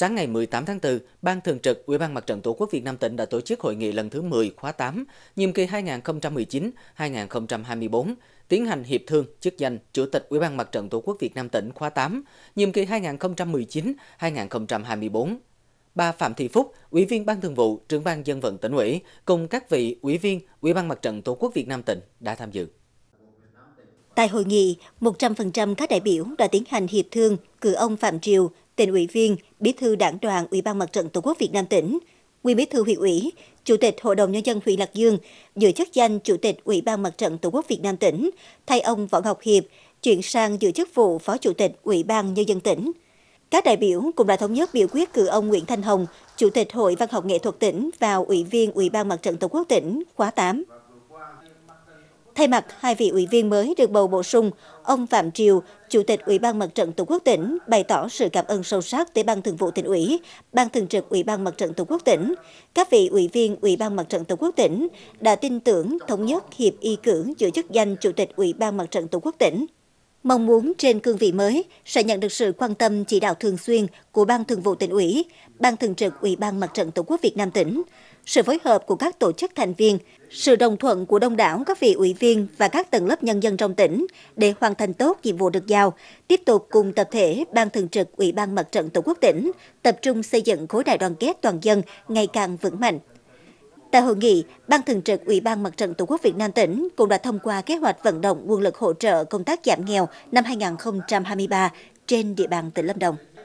Sáng ngày 18 tháng 4, Ban Thường trực Ủy ban Mặt trận Tổ quốc Việt Nam tỉnh đã tổ chức hội nghị lần thứ 10 khóa 8, nhiệm kỳ 2019-2024, tiến hành hiệp thương chức danh Chủ tịch Ủy ban Mặt trận Tổ quốc Việt Nam tỉnh khóa 8, nhiệm kỳ 2019-2024. Bà Phạm Thị Phúc, Ủy viên Ban Thường vụ, Trưởng ban Dân vận tỉnh ủy cùng các vị ủy viên Ủy ban Mặt trận Tổ quốc Việt Nam tỉnh đã tham dự. Tại hội nghị, 100% các đại biểu đã tiến hành hiệp thương cử ông Phạm Triều, tỉnh ủy viên, bí thư đảng đoàn Ủy ban Mặt trận Tổ quốc Việt Nam tỉnh, nguyên bí thư huyện ủy, chủ tịch Hội đồng nhân dân huyện Lạc Dương giữ chức danh chủ tịch Ủy ban Mặt trận Tổ quốc Việt Nam tỉnh, thay ông Võ Ngọc Hiệp chuyển sang giữ chức vụ phó chủ tịch Ủy ban nhân dân tỉnh. Các đại biểu cũng đã thống nhất biểu quyết cử ông Nguyễn Thanh Hồng, Chủ tịch Hội Văn học nghệ thuật tỉnh vào Ủy viên Ủy ban Mặt trận Tổ quốc tỉnh khóa 8. Thay mặt hai vị ủy viên mới được bầu bổ sung, ông Phạm Triều, Chủ tịch Ủy ban Mặt trận Tổ quốc tỉnh bày tỏ sự cảm ơn sâu sắc tới Ban Thường vụ tỉnh ủy, Ban Thường trực Ủy ban Mặt trận Tổ quốc tỉnh, các vị ủy viên Ủy ban Mặt trận Tổ quốc tỉnh đã tin tưởng thống nhất hiệp y cử giữa chức danh Chủ tịch Ủy ban Mặt trận Tổ quốc tỉnh. Mong muốn trên cương vị mới sẽ nhận được sự quan tâm chỉ đạo thường xuyên của Ban Thường vụ tỉnh ủy, Ban Thường trực Ủy ban Mặt trận Tổ quốc Việt Nam tỉnh, sự phối hợp của các tổ chức thành viên, sự đồng thuận của đông đảo các vị ủy viên và các tầng lớp nhân dân trong tỉnh để hoàn thành tốt nhiệm vụ được giao, tiếp tục cùng tập thể Ban Thường trực Ủy ban Mặt trận Tổ quốc tỉnh tập trung xây dựng khối đại đoàn kết toàn dân ngày càng vững mạnh. Tại hội nghị, Ban Thường trực Ủy ban Mặt trận Tổ quốc Việt Nam tỉnh cũng đã thông qua kế hoạch vận động nguồn lực hỗ trợ công tác giảm nghèo năm 2023 trên địa bàn tỉnh Lâm Đồng.